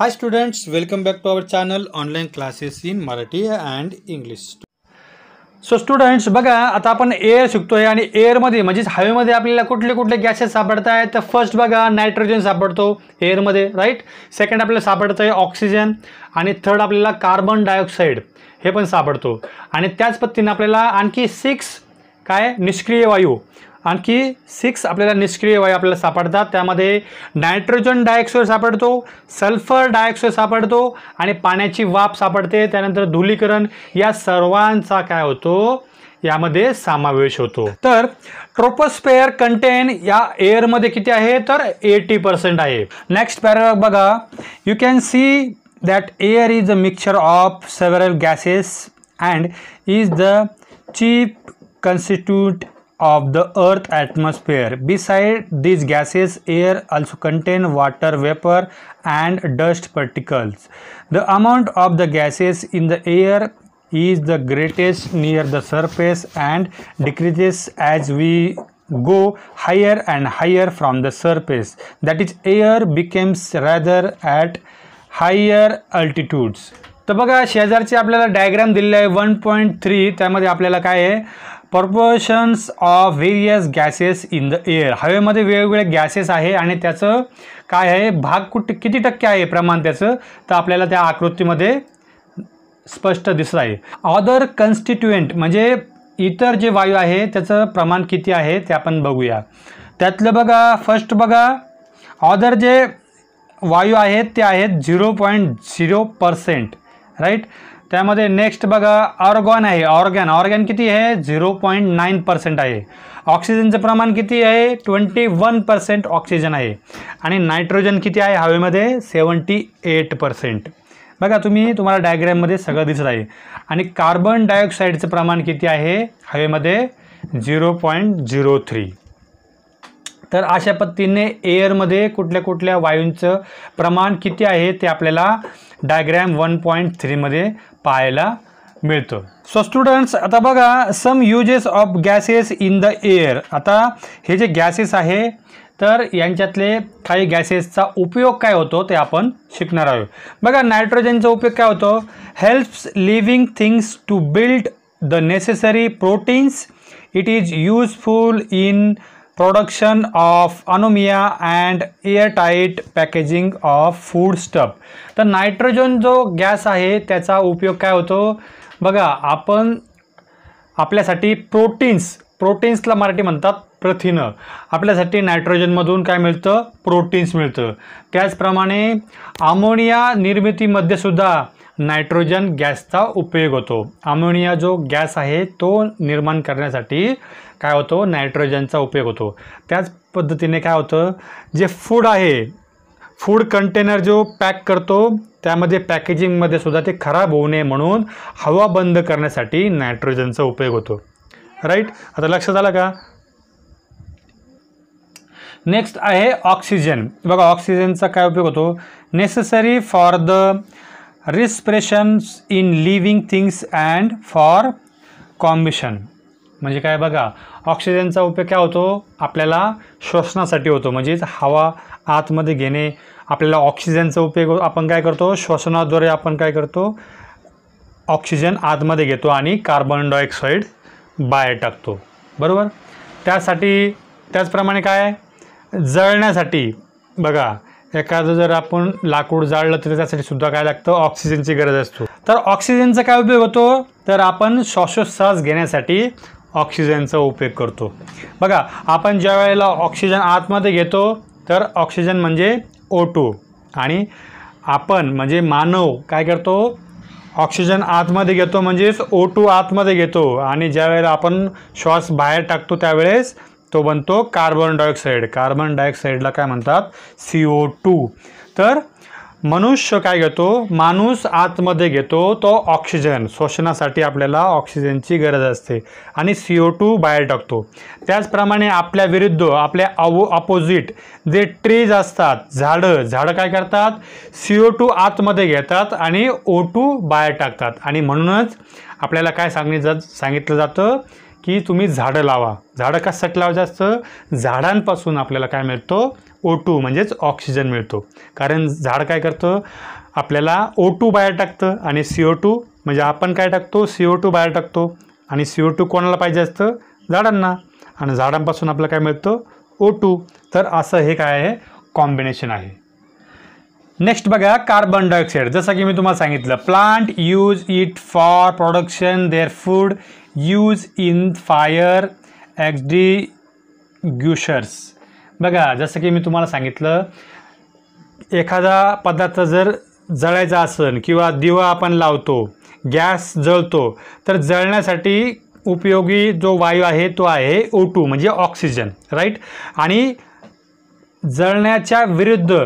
High students welcome back to our channel online classes in Marathi and English so students बघा आता आपण air शिकतोय आणि एअरमध्ये म्हणजेच हवेमध्ये आपल्याला कुठले कुठले गॅसेस सापडत आहेत तर फर्स्ट बघा नायट्रोजन सापडतो एअरमध्ये राईट सेकंड आपल्याला सापडतं आहे ऑक्सिजन आणि थर्ड आपल्याला कार्बन डायऑक्साईड हे पण सापडतो आणि त्याच पद्धतीने आपल्याला आणखी सिक्स काय निष्क्रिय वायू आणखी सिक्स आपल्याला निष्क्रिय वायू आपल्याला सापडतात त्यामध्ये नायट्रोजन डायऑक्साईड सापडतो सल्फर डायऑक्साईड सापडतो आणि पाण्याची वाफ सापडते त्यानंतर धुलीकरण या सर्वांचा काय होतो यामध्ये समावेश होतो तर ट्रोपोस्पेअर कंटेन या एअरमध्ये किती आहे तर एटी पर्सेंट आहे नेक्स्ट पॅराग्राफ बघा you can see that air is a mixture of several gases and is the chief constituent of the earth atmosphere beside these gases air also contain water vapor and dust particles the amount of the gases in the air is the greatest near the surface and decreases as we go higher and higher from the surface that is air becomes rather at higher altitudes तर बघा शेजारची आपल्याला diagram दिलेली आहे 1.3 त्यामध्ये आपल्याला काय आहे proportions of various gases in the air हवेमध्ये वेगवेगळे गॅसेस आहे आणि त्याचं काय आहे भाग कुठे किती टक्के आहे प्रमाण त्याचं तर आपल्याला त्या आकृतीमध्ये स्पष्ट दिसत आहे ऑदर कन्स्टिट्युएंट म्हणजे इतर जे वायू आहे त्याचं प्रमाण किती आहे ते आपण बघूया त्यातलं बघा फर्स्ट बघा ऑदर जे वायू आहेत ते आहेत zero point zero percent right त्यामध्ये नेक्स्ट बघा ऑर्गॉन आहे ऑर्गॅन ऑर्गॅन किती आहे झिरो पॉईंट नाईन पर्सेंट आहे ऑक्सिजनचं प्रमाण किती आहे ट्वेंटी वन पर्सेंट ऑक्सिजन आहे आणि नायट्रोजन किती आहे हवेमध्ये सेवन्टी एट पर्सेंट बघा तुम्ही तुम्हाला डायग्रॅममध्ये सगळं दिसत आहे आणि कार्बन डायऑक्साईडचं प्रमाण किती आहे हवेमध्ये झिरो पॉईंट झिरो थ्री तर अशा पद्धतीने एअरमध्ये कुठल्या कुठल्या वायूंचं प्रमाण किती आहे ते आपल्याला डायग्रॅम वन पॉईंट थ्रीमध्ये पाहायला मिळतो सो स्टुडंट्स आता बघा some uses of gases in the air आता हे जे गॅसेस आहे तर यांच्यातले काही गॅसेसचा उपयोग काय होतो ते आपण शिकणार आहोत बघा नायट्रोजनचा उपयोग काय होतो helps living things to build the necessary proteins it is useful in production of anomia and airtight packaging of food stuff तर नायट्रोजन जो गॅस आहे त्याचा उपयोग काय होतो बघा आपण आपल्यासाठी प्रोटीन्स प्रोटीन्सला मराठी म्हणतात प्रथिनं आपल्यासाठी नायट्रोजनमधून काय मिळतं प्रोटीन्स मिळतं त्याचप्रमाणे अमोनिया निर्मितीमध्ये सुद्धा नायट्रोजन गॅसचा उपयोग होतो अमोनिया जो गॅस आहे तो निर्माण करण्यासाठी काय होतो नायट्रोजनचा उपयोग होतो त्याच पद्धतीने काय होतं जे फूड आहे फूड कंटेनर जो पॅक करतो त्यामध्ये पॅकेजिंगमध्ये सुद्धा ते खराब होऊ नये म्हणून हवा बंद करण्यासाठी नायट्रोजनचा उपयोग होतो राईट आता लक्षात आलं का नेक्स्ट आहे ऑक्सिजन बघा ऑक्सिजनचा काय उपयोग होतो necessary for the respiration in living things and for combustion म्हणजे काय बघा ऑक्सिजनचा उपयोग काय होतो आपल्याला श्वसनासाठी होतो म्हणजेच हवा आतमध्ये घेणे आपल्याला ऑक्सिजनचा उपयोग आपण काय करतो श्वसनाद्वारे आपण काय करतो ऑक्सिजन आतमध्ये घेतो आणि कार्बन डायऑक्साईड बाहेर टाकतो बरोबर त्यासाठी त्याचप्रमाणे काय जळण्यासाठी बघा एखादं जर आपण लाकूड जाळलं तर त्यासाठी सुद्धा काय लागतं ऑक्सिजनची गरज असतो तर ऑक्सिजनचा काय उपयोग होतो तर आपण श्वासोच्छ्वास घेण्यासाठी ऑक्सिजनचा उपयोग करतो बघा आपण ज्या वेळेला ऑक्सिजन आतमध्ये घेतो तर ऑक्सिजन म्हणजे ओ टू आणि आपण म्हणजे मानव काय करतो ऑक्सिजन आतमध्ये घेतो म्हणजेच ओ टू आतमध्ये घेतो आणि ज्या वेळेला आपण श्वास बाहेर टाकतो त्यावेळेस तो बनतो कार्बन डायऑक्साईड कार्बन डायऑक्साईडला काय म्हणतात सी ओ टू तर मनुष्य काय घेतो माणूस आतमध्ये घेतो तो ऑक्सिजन श्वसनासाठी आपल्याला ऑक्सिजनची गरज असते आणि सी ओ टू बाहेर टाकतो त्याचप्रमाणे आपल्या विरुद्ध आपल्या अवो अपोजिट जे ट्रीज असतात झाडं झाडं काय करतात सी ओ टू आतमध्ये घेतात आणि ओ टू बाहेर टाकतात आणि म्हणूनच आपल्याला काय सांगणे जा सांगितलं जातं की तुम्ही झाडं लावा झाडं कशासाठी लावायचं असतं झाडांपासून आपल्याला काय मिळतो ओ टू म्हणजेच ऑक्सिजन मिळतो कारण झाड काय करतं आपल्याला ओ टू बाहेर टाकतं आणि सी ओ टू म्हणजे आपण काय टाकतो सी ओ टू बाहेर टाकतो आणि सी ओ टू कोणाला पाहिजे असतं झाडांना आणि झाडांपासून आपलं काय मिळतं ओ टू तर असं हे काय आहे कॉम्बिनेशन आहे नेक्स्ट बघा कार्बन डायऑक्साईड जसं की मी तुम्हाला सांगितलं plant use it for production their food use in fire extinguishers बघा जसं की मी तुम्हाला सांगितलं एखादा पदार्थ जर जळायचा असेल किंवा दिवा आपण लावतो गॅस जळतो तर जळण्यासाठी उपयोगी जो वायू आहे तो आहे ओ टू म्हणजे ऑक्सिजन राईट आणि जळण्याच्या विरुद्ध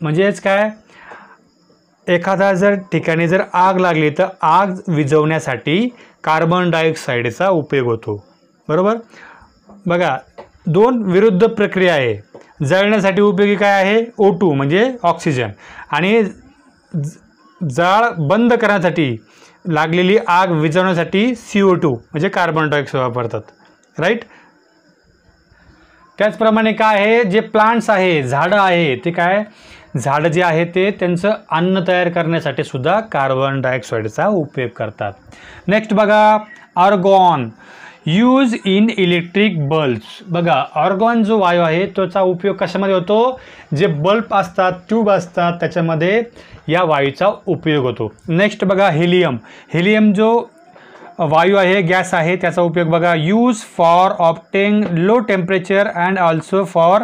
म्हणजेच काय एखादा जर ठिकाणी जर आग लागली तर आग विझवण्यासाठी कार्बन डायऑक्साईडचा उपयोग होतो बरोबर बघा दोन विरुद्ध प्रक्रिया आहे जळण्यासाठी उपयोगी काय आहे ओ टू म्हणजे ऑक्सिजन आणि जाळ बंद करण्यासाठी लागलेली आग विजवण्यासाठी सी ओ टू म्हणजे कार्बन डायऑक्साईड वापरतात राईट त्याचप्रमाणे काय आहे जे प्लांट्स आहे झाडं आहे ते काय झाडं जे आहे ते त्यांचं अन्न तयार करण्यासाठी सुद्धा कार्बन डायऑक्साईडचा उपयोग करतात नेक्स्ट बघा argon use in electric bulbs बघा ऑर्गॉन जो वायू आहे त्याचा उपयोग कशामध्ये होतो जे बल्ब असतात ट्यूब असतात त्याच्यामध्ये या वायूचा उपयोग होतो नेक्स्ट बघा हेलियम हेलियम जो वायू आहे गॅस आहे त्याचा उपयोग बघा use for obtaining low temperature and also for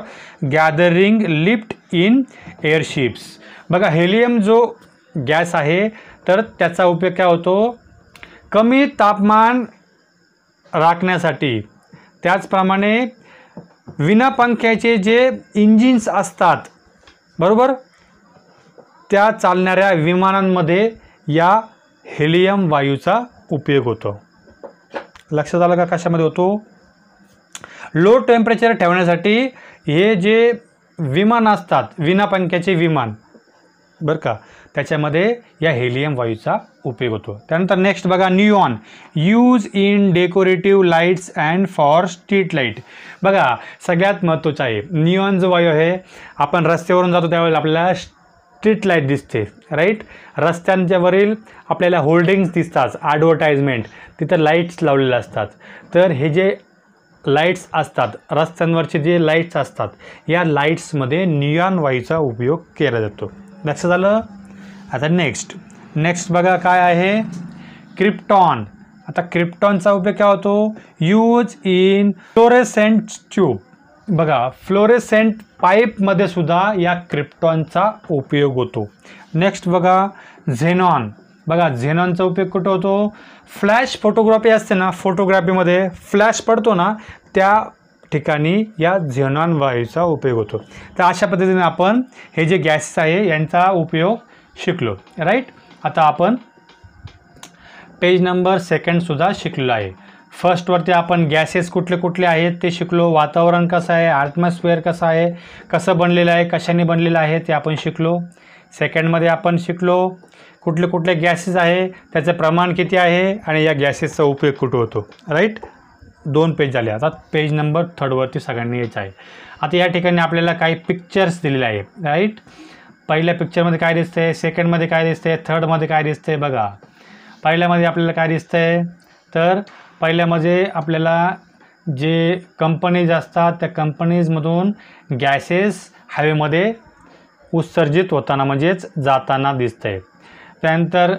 gathering lift in airships बघा हेलियम जो गॅस आहे तर त्याचा उपयोग काय होतो कमी तापमान राखण्यासाठी त्याचप्रमाणे विना पंख्याचे जे इंजिन्स असतात बरोबर त्या चालणाऱ्या विमानांमध्ये या हेलियम वायूचा उपयोग होतो लक्षात आलं का कशामध्ये होतो लो टेम्परेचर ठेवण्यासाठी हे जे विमान असतात विना पंख्याचे विमान बरं का त्याच्यामध्ये या हेलियम वायूचा उपयोग होतो त्यानंतर नेक्स्ट बघा neon use in decorative lights and for street light बघा सगळ्यात महत्त्वाचं आहे न्यूऑन जो वायू आहे आपण रस्त्यावरून जातो त्यावेळेला आपल्याला स्ट्रीट लाईट दिसते राईट रस्त्यांच्यावरील आपल्याला होल्डिंग्स दिसतात ॲडव्हर्टाईजमेंट तिथं लाईट्स लावलेल्या असतात तर हे जे लाईट्स असतात रस्त्यांवरचे जे लाईट्स असतात या लाईट्समध्ये नियॉन वायूचा उपयोग केला जातो लक्ष झालं आता नेक्स्ट नेक्स्ट बघा काय आहे क्रिप्टॉन आता क्रिप्टॉनचा उपयोग काय होतो यूज इन फ्लोरेसेंट ट्यूब बघा फ्लोरेसेंट पाईपमध्ये सुद्धा या क्रिप्टॉनचा उपयोग होतो नेक्स्ट बघा झेनॉन बघा झेनॉनचा उपयोग कुठं होतो फ्लॅश फोटोग्राफी असते ना फोटोग्राफीमध्ये फ्लॅश पडतो ना त्या ठिकाणी या झेनॉन वायूचा उपयोग होतो तर अशा पद्धतीने आपण हे जे गॅसेस आहे यांचा उपयोग शिकलो राईट आता आपण पेज नंबर सेकंडसुद्धा शिकलो आहे फर्स्टवरती आपण गॅसेस कुठले कुठले आहेत ते शिकलो वातावरण कसं आहे ॲटमॉस्फिअर कसं आहे कसं बनलेलं आहे कशाने बनलेलं आहे ते आपण शिकलो सेकंडमध्ये आपण शिकलो कुठले कुठले गॅसेस आहे त्याचं प्रमाण किती आहे आणि या गॅसेसचा उपयोग कुठं होतो राईट दोन पेज झाले आता पेज नंबर थर्डवरती सगळ्यांनी यायचं आहे आता या ठिकाणी आपल्याला काही पिक्चर्स दिलेले आहे राईट पहिल्या पिक्चरमध्ये काय दिसतंय सेकंडमध्ये काय दिसतंय थर्डमध्ये काय दिसतंय बघा पहिल्यामध्ये आपल्याला काय दिसतंय तर पहिल्यामध्ये आपल्याला जे कंपनीज असतात त्या कंपनीजमधून गॅसेस हायवेमध्ये उत्सर्जित होताना म्हणजेच जाताना दिसतंय त्यानंतर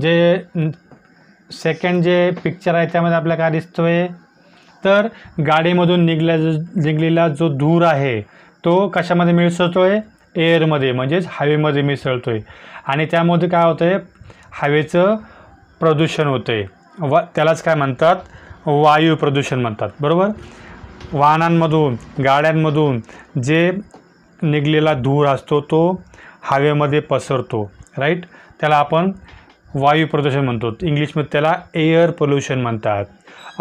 जे सेकंड जे पिक्चर आहे त्यामध्ये आपल्याला काय दिसतो आहे तर गाडीमधून निघल्या निघलेला जो धूर आहे तो कशामध्ये शकतो आहे एअरमध्ये म्हणजेच हवेमध्ये मिसळतो आहे आणि त्यामध्ये काय होतं आहे हवेचं प्रदूषण होतं आहे व त्यालाच काय म्हणतात वायू प्रदूषण म्हणतात बरोबर वाहनांमधून गाड्यांमधून जे निघलेला धूर असतो तो हवेमध्ये पसरतो राईट त्याला आपण वायू प्रदूषण म्हणतो इंग्लिशमध्ये त्याला एअर पोल्युशन म्हणतात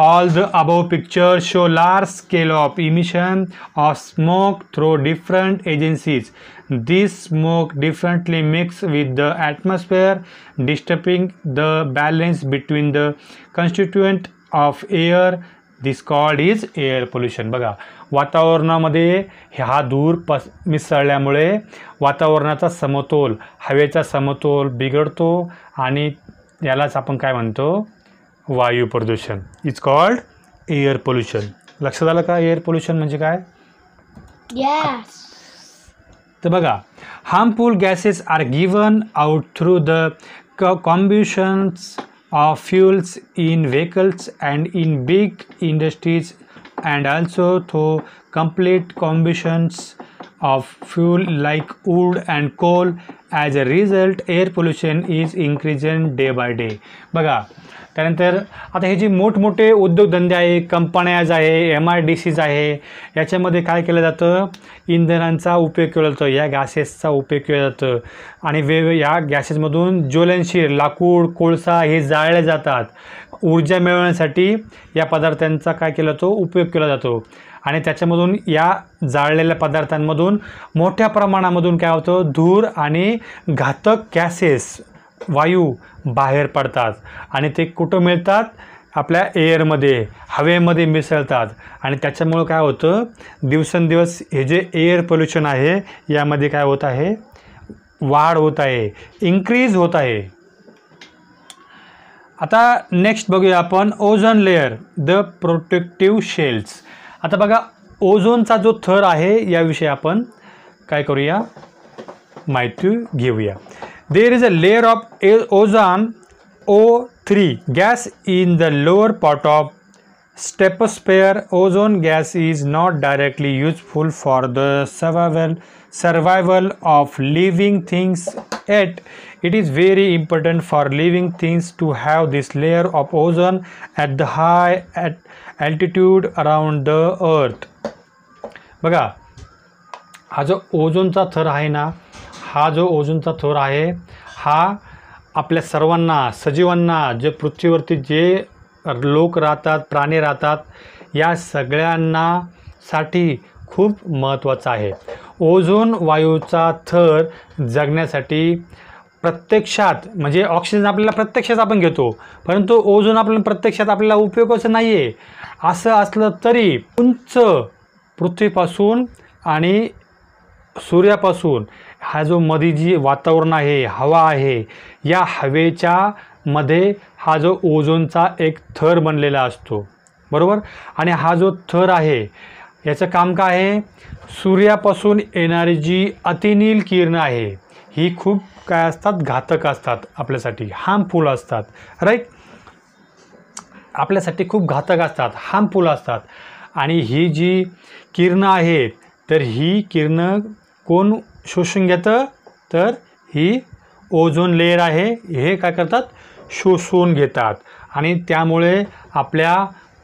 all the above picture show large scale of emission of smoke through different agencies this smoke differently mix with the atmosphere disturbing the balance between the constituent of air this called is air pollution बघा वातावरणामध्ये हा धूर पस मिसळल्यामुळे वातावरणाचा समतोल हवेचा समतोल बिघडतो आणि यालाच आपण काय म्हणतो वायू प्रदूषण इट्स कॉल्ड एअर पोल्युशन लक्षात आलं का एअर पोल्युशन म्हणजे काय तर बघा harmful gases are given out through the combustions of fuels in vehicles and in big industries and also through complete combustions of fuel like wood and coal as a result air pollution is increasing day by day बघा त्यानंतर आता हे जे मोठमोठे उद्योगधंदे आहे कंपन्याज आहे M I D Cs आहे याच्यामध्ये काय केलं जातं इंधनांचा उपयोग केला जातो या गॅसेसचा उपयोग केला जातो आणि वेगवेगळ्या या गॅसेसमधून ज्वलनशील लाकूड कोळसा हे जाळले जातात ऊर्जा मिळवण्यासाठी या पदार्थांचा काय केला जातो उपयोग केला जातो आणि त्याच्यामधून या जाळलेल्या पदार्थांमधून मोठ्या प्रमाणामधून काय होतं धूर आणि घातक गॅसेस वायू बाहेर पडतात आणि ते कुठं मिळतात आपल्या एअरमध्ये हवेमध्ये मिसळतात आणि त्याच्यामुळं काय होतं दिवसेंदिवस हे जे एअर पोल्युशन आहे यामध्ये काय होत आहे वाढ होत आहे इन्क्रीज होत आहे आता नेक्स्ट बघूया आपण ozone layer the protective shells आता बघा ओझोनचा जो थर आहे याविषयी आपण काय करूया माहिती घेऊया there is a layer of a ozone O three gas in the lower part of stratosphere ozone gas is not directly useful for the survival survival of living things at It is very important for living things to have this layer of ozone at the high at altitude around the earth. बघा हा जो ओझोनचा थर आहे ना हा जो ओझोनचा थर आहे हा आपल्या सर्वांना सजीवांना जे पृथ्वीवरती जे लोक राहतात प्राणी राहतात या सगळ्यांना साठी खूप महत्त्वाचा आहे ओझोन वायूचा थर जगण्यासाठी प्रत्यक्षात म्हणजे ऑक्सिजन आपल्याला प्रत्यक्षात आपण घेतो परंतु ओझोन आपल्याला प्रत्यक्षात आपल्याला उपयोगाचं नाही आहे असं असलं तरी उंच पृथ्वीपासून आणि सूर्यापासून हा जो मध्ये जी वातावरण आहे हवा आहे या हवेच्या मध्ये हा जो ओझोनचा एक थर बनलेला असतो बरोबर आणि हा जो थर आहे याचं काम काय आहे सूर्यापासून येणारी जी अतिनील किरण आहे ही खूप काय असतात घातक असतात आपल्यासाठी हार्मफुल असतात राईट आपल्यासाठी खूप घातक असतात हार्मफुल असतात आणि ही जी किरणं आहेत तर ही किरणं कोण शोषून घेतं तर ही ओझोन लेअर आहे हे काय करतात शोषून घेतात आणि त्यामुळे आपल्या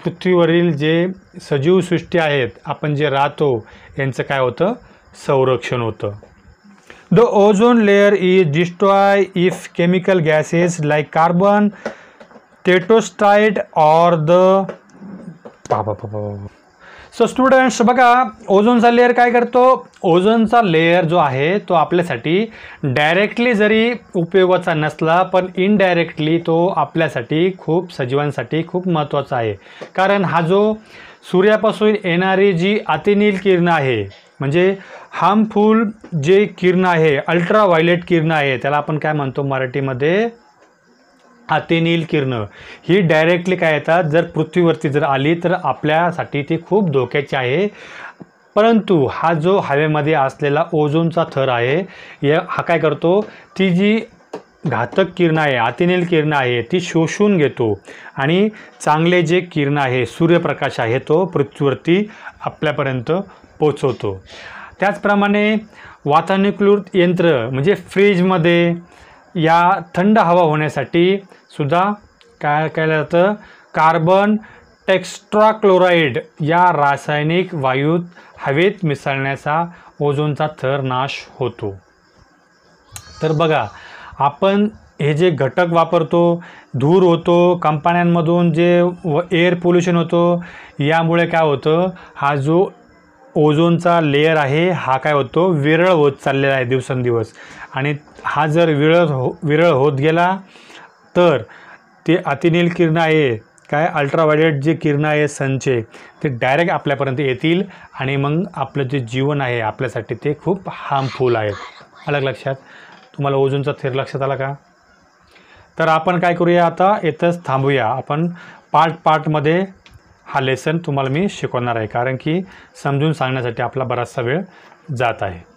पृथ्वीवरील जे सजीवसृष्टी आहेत आपण जे राहतो यांचं काय होतं संरक्षण होतं the ozone layer is destroy if chemical gases like carbon tetrachloride or the so students बघा ओझोनचा लेअर काय करतो ओझोनचा लेअर जो आहे तो आपल्यासाठी डायरेक्टली जरी उपयोगाचा नसला पण इनडायरेक्टली तो आपल्यासाठी खूप सजीवांसाठी खूप महत्त्वाचा आहे कारण हा जो सूर्यापासून येणारी जी अतिनील किरण आहे म्हणजे हार्मफुल जे किरण आहे अल्ट्रा व्हायलेट किरण आहे त्याला आपण काय म्हणतो मराठीमध्ये अतिनील किरणं ही डायरेक्टली काय येतात जर पृथ्वीवरती जर आली तर आपल्यासाठी ती खूप धोक्याची आहे परंतु हा जो हवेमध्ये असलेला ओझोनचा थर आहे या हा काय करतो ती जी घातक किरण आहे अतिनील किरण आहे ती शोषून घेतो आणि चांगले जे किरण आहे सूर्यप्रकाश आहे तो पृथ्वीवरती आपल्यापर्यंत पोचवतो त्याचप्रमाणे वातानुकूलित यंत्र म्हणजे फ्रीजमध्ये या थंड हवा होण्यासाठी सुद्धा काय केलं जातं कार्बन टेक्स्ट्राक्लोराईड या रासायनिक वायूत हवेत मिसळण्याचा ओझोनचा थर नाश होतो तर बघा आपण हे जे घटक वापरतो धूर होतो कंपन्यांमधून जे व एअर पोल्युशन होतो यामुळे काय होतं हा जो ओझोनचा लेयर आहे हा काय होतो विरळ होत चाललेला आहे दिवसेंदिवस आणि हा जर विरळ हो विरळ होत गेला तर ते अतिनील किरणं आहे काय अल्ट्राव्हायलेट जे किरणं आहे संचय ते डायरेक्ट आपल्यापर्यंत येतील आणि मग आपलं जे जीवन आहे आपल्यासाठी ते खूप हार्मफुल आहे अलग लक्षात तुम्हाला ओझोनचा थेर लक्षात आला का तर आपण काय करूया आता येतच थांबूया आपण पार्ट पार्टमध्ये हा लेसन तुम्हाला मी शिकवणार आहे कारण की समजून सांगण्यासाठी आपला बराचसा वेळ जात आहे